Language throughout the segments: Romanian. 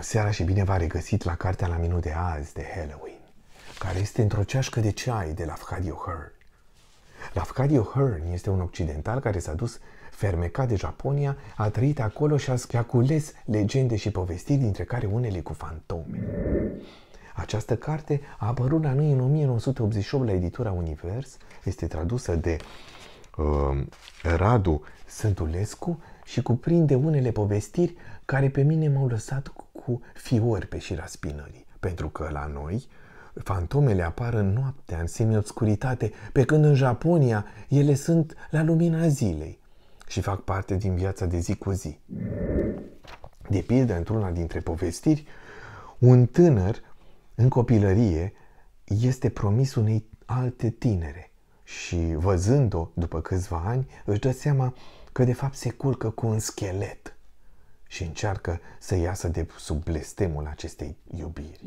Bună seara și bine v-a regăsit la Cartea la Minut de azi de Halloween, care este într-o ceașcă de ceai de la Fcadio Hearn. Lafcadio Hearn este un occidental care s-a dus fermecat de Japonia, a trăit acolo și a cules legende și povestiri, dintre care unele cu fantome. Această carte a apărut la noi în 1988 la editura Univers, este tradusă de uh, Radu Sântulescu și cuprinde unele povestiri care pe mine m-au lăsat cu cu fiori pe șira spinării, pentru că la noi fantomele apar în noaptea, în semi obscuritate, pe când în Japonia ele sunt la lumina zilei și fac parte din viața de zi cu zi. De pildă, într-una dintre povestiri, un tânăr în copilărie este promis unei alte tinere și văzând-o după câțiva ani își dă seama că de fapt se culcă cu un schelet și încearcă să iasă de sub blestemul acestei iubiri.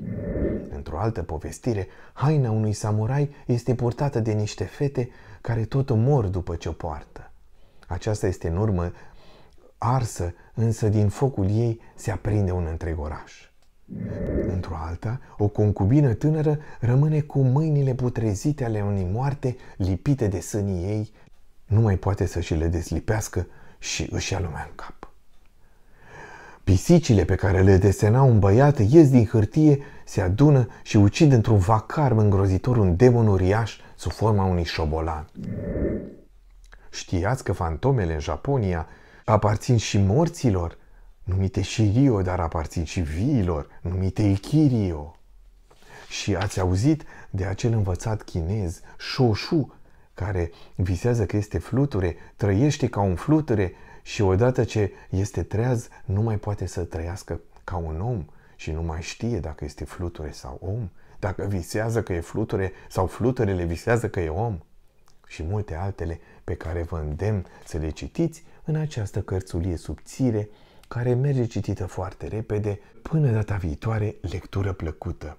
Într-o altă povestire, haina unui samurai este purtată de niște fete care tot mor după ce o poartă. Aceasta este în urmă arsă, însă din focul ei se aprinde un întreg oraș. Într-o alta, o concubină tânără rămâne cu mâinile putrezite ale unei moarte lipite de sânii ei, nu mai poate să și le deslipească și își ia lumea în cap. Pisicile pe care le desena un băiat ies din hârtie, se adună și ucid într-un vacarm îngrozitor un demon uriaș sub forma unui șobolan. Știați că fantomele în Japonia aparțin și morților, numite Shirio, dar aparțin și viilor, numite Ikirio. Și ați auzit de acel învățat chinez, Shoshu, care visează că este fluture, trăiește ca un fluture, și odată ce este treaz, nu mai poate să trăiască ca un om și nu mai știe dacă este fluture sau om, dacă visează că e fluture sau fluturele visează că e om și multe altele pe care vă îndemn să le citiți în această cărțulie subțire care merge citită foarte repede. Până data viitoare, lectură plăcută!